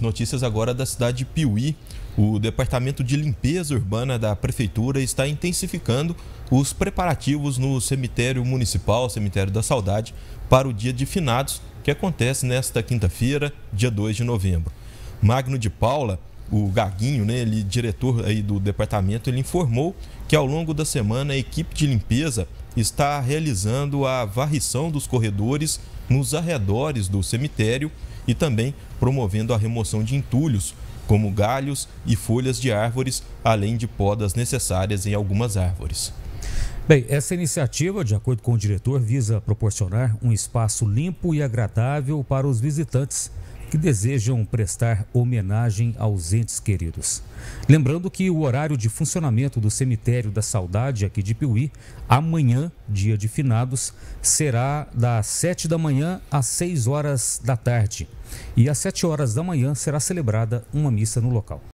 Notícias agora da cidade de Piuí. O Departamento de Limpeza Urbana da Prefeitura está intensificando os preparativos no cemitério municipal, Cemitério da Saudade, para o Dia de Finados, que acontece nesta quinta-feira, dia 2 de novembro. Magno de Paula o Gaguinho, né, ele, diretor aí do departamento, ele informou que ao longo da semana a equipe de limpeza está realizando a varrição dos corredores nos arredores do cemitério e também promovendo a remoção de entulhos, como galhos e folhas de árvores, além de podas necessárias em algumas árvores. Bem, essa iniciativa, de acordo com o diretor, visa proporcionar um espaço limpo e agradável para os visitantes que desejam prestar homenagem aos entes queridos. Lembrando que o horário de funcionamento do Cemitério da Saudade, aqui de Piuí, amanhã, dia de finados, será das 7 da manhã às 6 horas da tarde. E às 7 horas da manhã será celebrada uma missa no local.